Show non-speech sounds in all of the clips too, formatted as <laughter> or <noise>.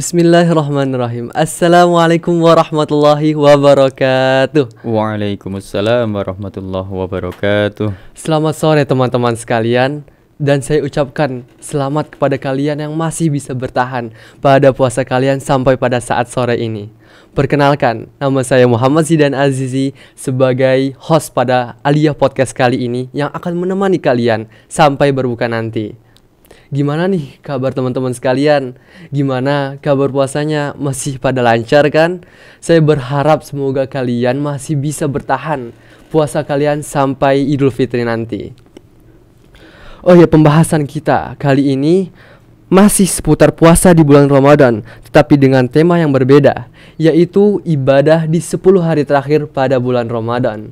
Bismillahirrahmanirrahim. Assalamualaikum warahmatullahi wabarakatuh. Waalaikumsalam warahmatullahi wabarakatuh. Selamat sore teman-teman sekalian dan saya ucapkan selamat kepada kalian yang masih bisa bertahan pada puasa kalian sampai pada saat sore ini. Perkenalkan, nama saya Muhammad Zidan Azizi sebagai host pada Aliyah Podcast kali ini yang akan menemani kalian sampai berbuka nanti. Gimana nih kabar teman-teman sekalian? Gimana kabar puasanya? Masih pada lancar kan? Saya berharap semoga kalian masih bisa bertahan puasa kalian sampai Idul Fitri nanti. Oh ya, pembahasan kita kali ini masih seputar puasa di bulan Ramadan, tetapi dengan tema yang berbeda, yaitu ibadah di 10 hari terakhir pada bulan Ramadan.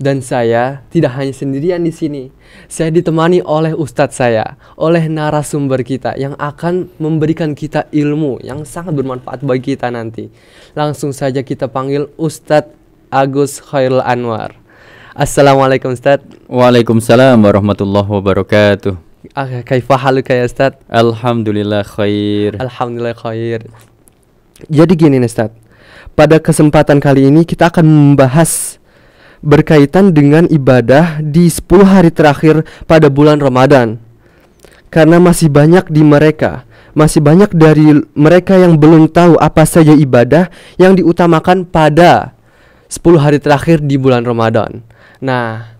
Dan saya tidak hanya sendirian di sini. Saya ditemani oleh ustadz saya, oleh narasumber kita yang akan memberikan kita ilmu yang sangat bermanfaat bagi kita nanti. Langsung saja kita panggil Ustadz Agus Khairul Anwar. Assalamualaikum Ustadz. Waalaikumsalam warahmatullahi wabarakatuh. Ah, kaifa haluka ya Ustadz? Alhamdulillah khair. Alhamdulillah khair. Jadi gini nih Ustadz. Pada kesempatan kali ini kita akan membahas berkaitan dengan ibadah di 10 hari terakhir pada bulan Ramadan. Karena masih banyak di mereka, masih banyak dari mereka yang belum tahu apa saja ibadah yang diutamakan pada 10 hari terakhir di bulan Ramadan. Nah,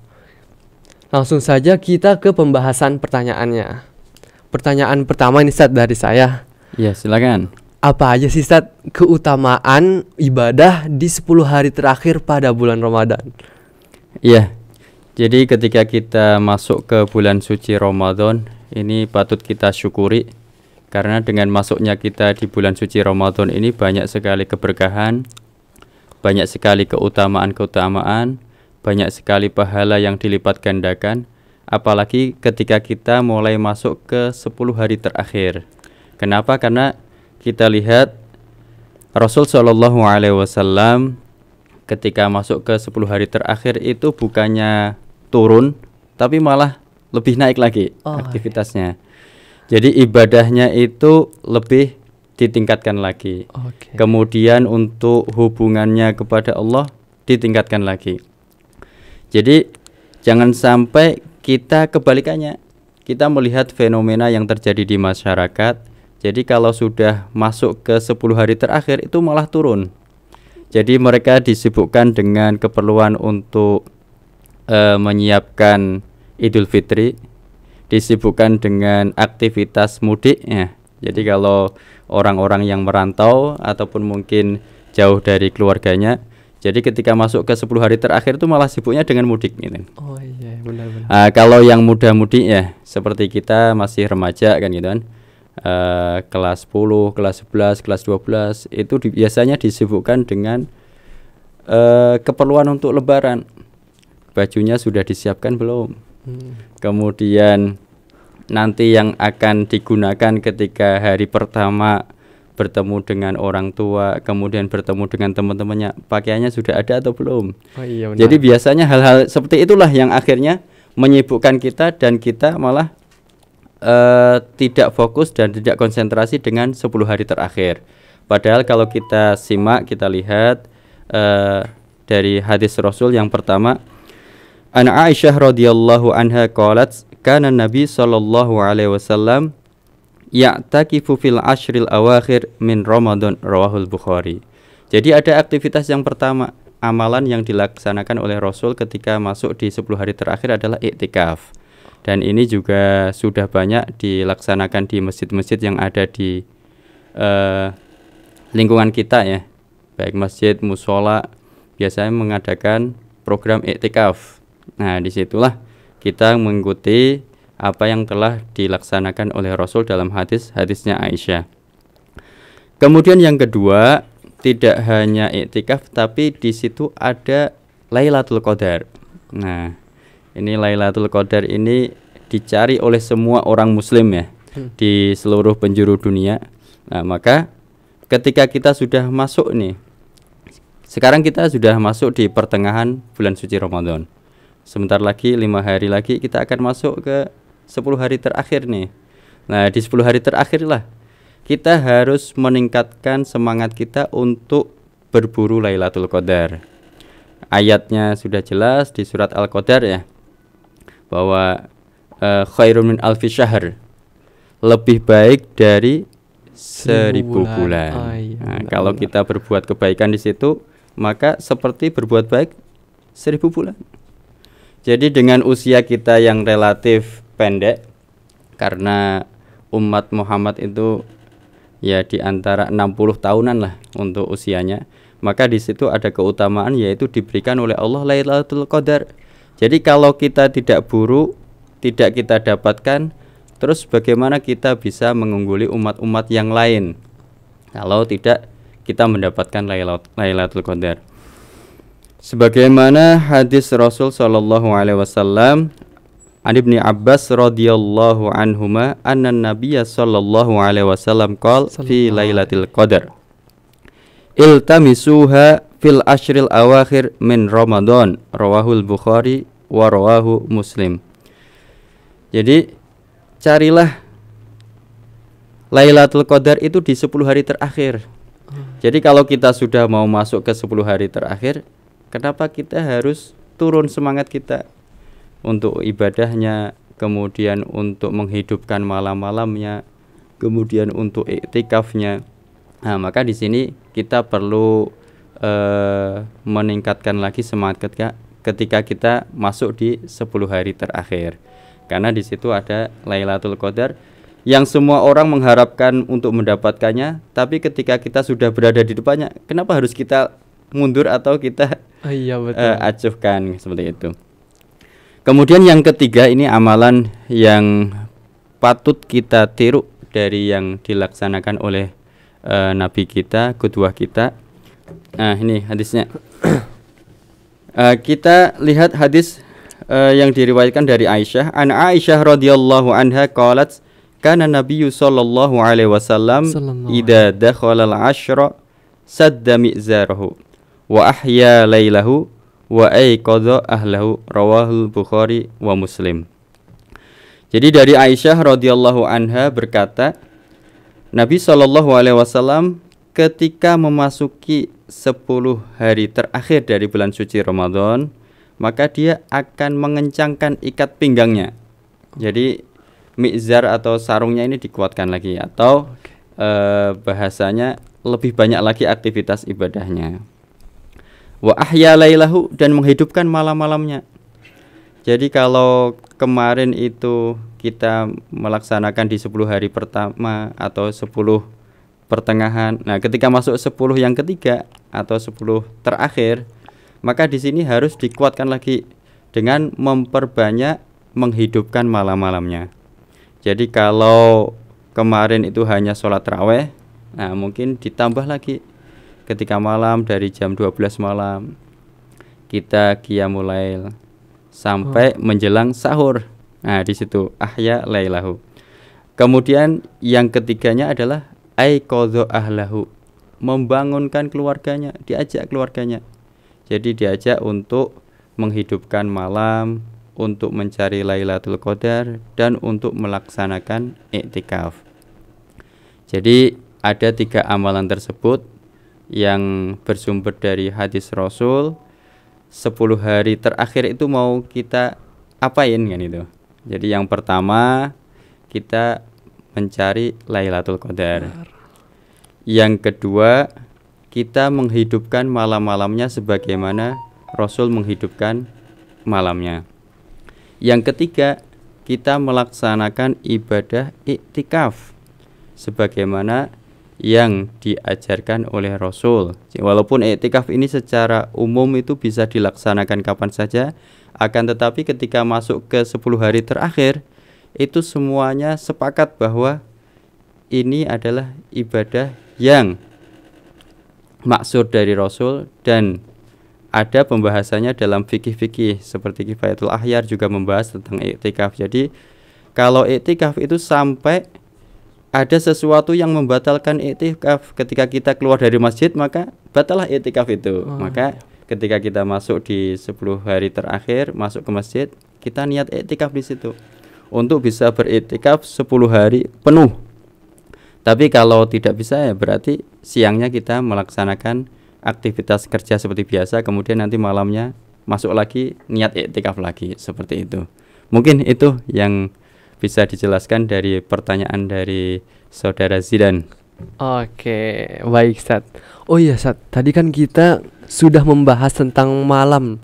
langsung saja kita ke pembahasan pertanyaannya. Pertanyaan pertama ini set dari saya. Ya, silakan apa aja sih Stat keutamaan ibadah di 10 hari terakhir pada bulan Ramadan? Iya. Jadi ketika kita masuk ke bulan suci Ramadan, ini patut kita syukuri karena dengan masuknya kita di bulan suci Ramadan ini banyak sekali keberkahan, banyak sekali keutamaan-keutamaan, banyak sekali pahala yang dilipat gandakan, apalagi ketika kita mulai masuk ke 10 hari terakhir. Kenapa? Karena kita lihat Rasul Shallallahu Alaihi Wasallam ketika masuk ke 10 hari terakhir itu bukannya turun tapi malah lebih naik lagi oh, iya. aktivitasnya. Okay. Jadi ibadahnya itu lebih ditingkatkan lagi. Okay. Kemudian untuk hubungannya kepada Allah ditingkatkan lagi. Jadi jangan sampai kita kebalikannya. Kita melihat fenomena yang terjadi di masyarakat jadi kalau sudah masuk ke 10 hari terakhir itu malah turun. Jadi mereka disibukkan dengan keperluan untuk e, menyiapkan Idul Fitri, disibukkan dengan aktivitas mudik ya. Jadi kalau orang-orang yang merantau ataupun mungkin jauh dari keluarganya, jadi ketika masuk ke 10 hari terakhir itu malah sibuknya dengan mudik gitu. Oh iya, benar benar. Uh, kalau yang muda mudik ya, seperti kita masih remaja kan gitu kan uh, kelas 10, kelas 11, kelas 12 itu di, biasanya disibukkan dengan uh, keperluan untuk lebaran. Bajunya sudah disiapkan belum? Hmm. Kemudian nanti yang akan digunakan ketika hari pertama bertemu dengan orang tua, kemudian bertemu dengan teman-temannya, pakaiannya sudah ada atau belum? Oh, iya benar. Jadi biasanya hal-hal seperti itulah yang akhirnya menyibukkan kita dan kita malah uh, tidak fokus dan tidak konsentrasi dengan 10 hari terakhir. Padahal kalau kita simak, kita lihat uh, dari hadis Rasul yang pertama, An Aisyah radhiyallahu anha qalat, "Kana Nabi sallallahu alaihi wasallam ya'takifu fil ashril awakhir min Ramadan." Rawahul Bukhari. Jadi ada aktivitas yang pertama, amalan yang dilaksanakan oleh Rasul ketika masuk di 10 hari terakhir adalah iktikaf dan ini juga sudah banyak dilaksanakan di masjid-masjid yang ada di uh, lingkungan kita ya baik masjid musola biasanya mengadakan program etikaf. nah disitulah kita mengikuti apa yang telah dilaksanakan oleh Rasul dalam hadis-hadisnya Aisyah kemudian yang kedua tidak hanya etikaf, tapi di situ ada Lailatul Qadar nah ini Lailatul Qadar ini dicari oleh semua orang muslim ya hmm. di seluruh penjuru dunia. Nah, maka ketika kita sudah masuk nih sekarang kita sudah masuk di pertengahan bulan suci Ramadan. Sebentar lagi lima hari lagi kita akan masuk ke sepuluh hari terakhir nih. Nah, di sepuluh hari terakhir lah kita harus meningkatkan semangat kita untuk berburu Lailatul Qadar. Ayatnya sudah jelas di surat Al-Qadar ya bahwa uh, khairun min alfi syahr lebih baik dari seribu bulan. bulan. Oh, nah, kalau kita berbuat kebaikan di situ, maka seperti berbuat baik seribu bulan. Jadi dengan usia kita yang relatif pendek, karena umat Muhammad itu ya di antara 60 tahunan lah untuk usianya, maka di situ ada keutamaan yaitu diberikan oleh Allah Lailatul Qadar jadi kalau kita tidak buruk, tidak kita dapatkan, terus bagaimana kita bisa mengungguli umat-umat yang lain? Kalau tidak kita mendapatkan Lailatul Qadar. Sebagaimana hadis Rasul Shallallahu alaihi wasallam An Abbas radhiyallahu anhuma anna Nabiyya sallallahu alaihi wasallam qol fi Lailatul Qadar Iltamisuha fil ashril awakhir min Ramadan rawahul Bukhari wa rawahu Muslim. Jadi carilah Lailatul Qadar itu di 10 hari terakhir. Jadi kalau kita sudah mau masuk ke 10 hari terakhir, kenapa kita harus turun semangat kita untuk ibadahnya, kemudian untuk menghidupkan malam-malamnya, kemudian untuk iktikafnya. Nah, maka di sini kita perlu Eh, meningkatkan lagi semangat ketika, ketika kita masuk di 10 hari terakhir. Karena di situ ada Lailatul Qadar yang semua orang mengharapkan untuk mendapatkannya, tapi ketika kita sudah berada di depannya, kenapa harus kita mundur atau kita oh, iya, eh, betul. Uh, acuhkan seperti itu. Kemudian yang ketiga ini amalan yang patut kita tiru dari yang dilaksanakan oleh uh, nabi kita, kedua kita Nah, ini hadisnya. uh, <clears throat> kita lihat hadis uh, yang diriwayatkan dari Aisyah. An Aisyah radhiyallahu anha qalat kana nabiyyu sallallahu alaihi wasallam idza dakhala al-ashra sadda mi'zarahu wa ahya laylahu wa ayqadha ahlahu rawahul bukhari wa muslim. Jadi dari Aisyah radhiyallahu anha berkata, Nabi sallallahu alaihi wasallam ketika memasuki 10 hari terakhir dari bulan suci Ramadan, maka dia akan mengencangkan ikat pinggangnya. Jadi mizar atau sarungnya ini dikuatkan lagi atau eh, bahasanya lebih banyak lagi aktivitas ibadahnya. Wa ahya lailahu dan menghidupkan malam-malamnya. Jadi kalau kemarin itu kita melaksanakan di 10 hari pertama atau 10 pertengahan. Nah, ketika masuk 10 yang ketiga atau 10 terakhir, maka di sini harus dikuatkan lagi dengan memperbanyak menghidupkan malam-malamnya. Jadi kalau kemarin itu hanya sholat raweh, nah mungkin ditambah lagi ketika malam dari jam 12 malam kita kiamulail sampai oh. menjelang sahur. Nah, di situ ahya lailahu. Kemudian yang ketiganya adalah Aikodo ahlahu membangunkan keluarganya diajak keluarganya jadi diajak untuk menghidupkan malam untuk mencari Lailatul Qadar dan untuk melaksanakan iktikaf jadi ada tiga amalan tersebut yang bersumber dari hadis Rasul Sepuluh hari terakhir itu mau kita apain kan itu jadi yang pertama kita mencari Lailatul Qadar. Yang kedua, kita menghidupkan malam-malamnya sebagaimana Rasul menghidupkan malamnya. Yang ketiga, kita melaksanakan ibadah iktikaf sebagaimana yang diajarkan oleh Rasul. Walaupun iktikaf ini secara umum itu bisa dilaksanakan kapan saja, akan tetapi ketika masuk ke 10 hari terakhir, itu semuanya sepakat bahwa ini adalah ibadah yang maksud dari Rasul dan ada pembahasannya dalam fikih-fikih seperti Kifayatul Ahyar juga membahas tentang iktikaf. Jadi kalau iktikaf itu sampai ada sesuatu yang membatalkan iktikaf ketika kita keluar dari masjid maka batalah iktikaf itu. Oh. Maka iya. ketika kita masuk di 10 hari terakhir masuk ke masjid kita niat iktikaf di situ untuk bisa beriktikaf 10 hari penuh. Tapi kalau tidak bisa ya berarti siangnya kita melaksanakan aktivitas kerja seperti biasa kemudian nanti malamnya masuk lagi niat iktikaf lagi seperti itu. Mungkin itu yang bisa dijelaskan dari pertanyaan dari saudara Zidan. Oke, baik Sat. Oh iya Sat, tadi kan kita sudah membahas tentang malam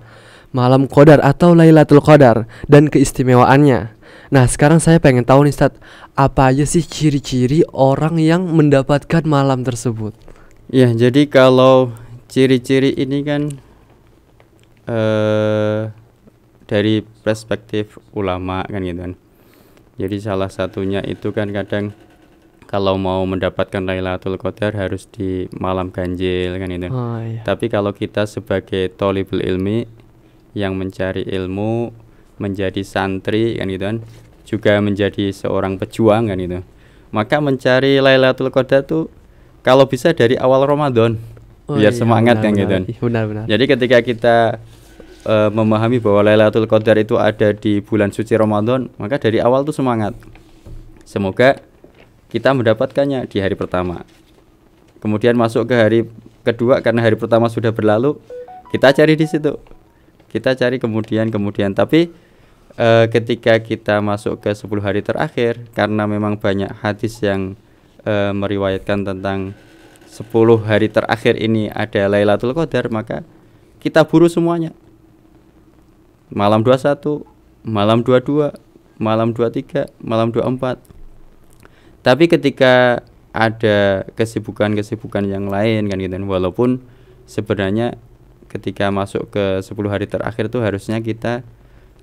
malam qadar atau Lailatul Qadar dan keistimewaannya. Nah sekarang saya pengen tahu nih Ustadz Apa aja sih ciri-ciri orang yang mendapatkan malam tersebut Ya jadi kalau ciri-ciri ini kan eh, Dari perspektif ulama kan gitu kan Jadi salah satunya itu kan kadang kalau mau mendapatkan Lailatul Qadar harus di malam ganjil kan itu. Oh, iya. Tapi kalau kita sebagai tolibul ilmi yang mencari ilmu menjadi santri kan gitu kan juga menjadi seorang pejuang kan gitu maka mencari Lailatul Qadar tuh kalau bisa dari awal Ramadan oh, biar iya, semangat benar, kan benar, gitu kan benar, benar. jadi ketika kita uh, memahami bahwa Lailatul Qadar itu ada di bulan suci Ramadan, maka dari awal tuh semangat. Semoga kita mendapatkannya di hari pertama. Kemudian masuk ke hari kedua karena hari pertama sudah berlalu, kita cari di situ. Kita cari kemudian kemudian tapi uh, ketika kita masuk ke 10 hari terakhir karena memang banyak hadis yang uh, meriwayatkan tentang 10 hari terakhir ini ada Lailatul Qadar maka kita buru semuanya malam 21 malam 22 malam 23 malam 24 tapi ketika ada kesibukan-kesibukan yang lain kan gitu walaupun sebenarnya ketika masuk ke 10 hari terakhir itu harusnya kita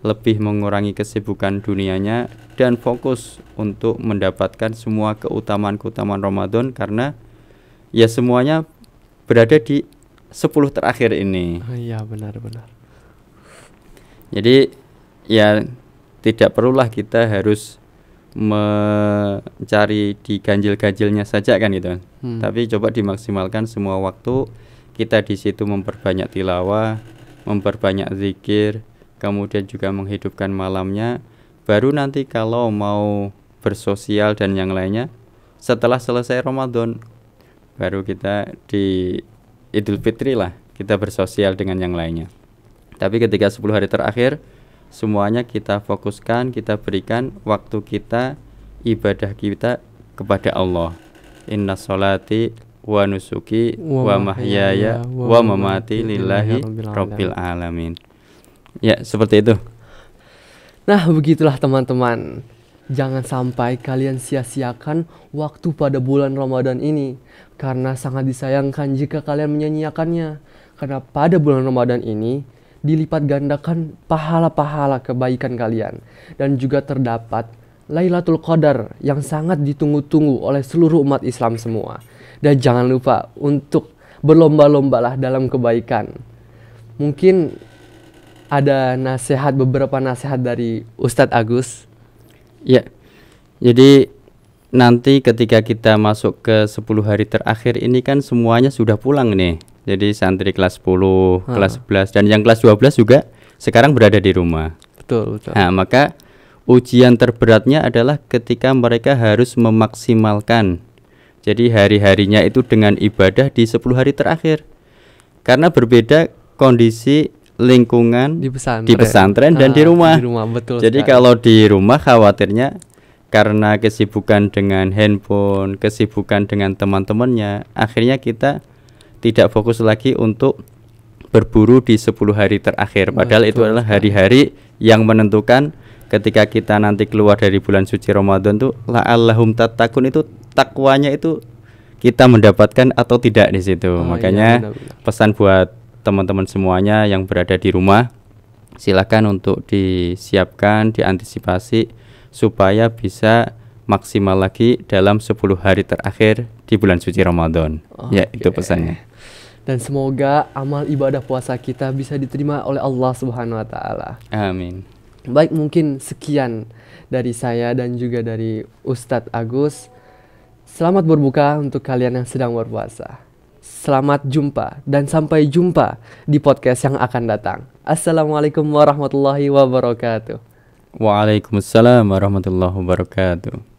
lebih mengurangi kesibukan dunianya dan fokus untuk mendapatkan semua keutamaan-keutamaan Ramadan karena ya semuanya berada di 10 terakhir ini. Oh iya, benar benar. Jadi ya tidak perlulah kita harus mencari di ganjil-ganjilnya saja kan gitu. Hmm. Tapi coba dimaksimalkan semua waktu kita di situ memperbanyak tilawah, memperbanyak zikir, kemudian juga menghidupkan malamnya. Baru nanti kalau mau bersosial dan yang lainnya setelah selesai Ramadan baru kita di Idul Fitri lah kita bersosial dengan yang lainnya. Tapi ketika 10 hari terakhir semuanya kita fokuskan, kita berikan waktu kita ibadah kita kepada Allah. Inna sholati wa nusuki wa mahyaya wa mamati lillahi rabbil alamin. Ya, seperti itu. Nah, begitulah teman-teman. Jangan sampai kalian sia-siakan waktu pada bulan Ramadan ini karena sangat disayangkan jika kalian menyia menyanyiakannya. Karena pada bulan Ramadan ini dilipat gandakan pahala-pahala kebaikan kalian dan juga terdapat Lailatul Qadar yang sangat ditunggu-tunggu oleh seluruh umat Islam semua. Dan jangan lupa untuk berlomba-lombalah dalam kebaikan. Mungkin ada nasihat beberapa nasihat dari Ustadz Agus. Ya. Jadi nanti ketika kita masuk ke 10 hari terakhir ini kan semuanya sudah pulang nih. Jadi santri kelas 10, ha. Ah. kelas 11 dan yang kelas 12 juga sekarang berada di rumah. Betul, betul. Nah, maka ujian terberatnya adalah ketika mereka harus memaksimalkan. Jadi hari-harinya itu dengan ibadah di 10 hari terakhir. Karena berbeda kondisi lingkungan di pesantren, di pesantren dan ah, di rumah. Di rumah betul. Jadi sekali. kalau di rumah khawatirnya karena kesibukan dengan handphone, kesibukan dengan teman-temannya, akhirnya kita tidak fokus lagi untuk berburu di 10 hari terakhir. Padahal betul, itu adalah hari-hari yang menentukan ketika kita nanti keluar dari bulan suci Ramadan tuh la'allahum tatakun itu takwanya itu kita mendapatkan atau tidak di situ. Oh, iya, Makanya iya, benar, benar. pesan buat teman-teman semuanya yang berada di rumah silakan untuk disiapkan diantisipasi supaya bisa maksimal lagi dalam 10 hari terakhir di bulan suci Ramadan. okay. ya, itu pesannya. Dan semoga amal ibadah puasa kita bisa diterima oleh Allah Subhanahu wa taala. Amin. Baik, mungkin sekian dari saya dan juga dari Ustadz Agus. Selamat berbuka untuk kalian yang sedang berpuasa. Selamat jumpa dan sampai jumpa di podcast yang akan datang. Assalamualaikum warahmatullahi wabarakatuh. Waalaikumsalam warahmatullahi wabarakatuh.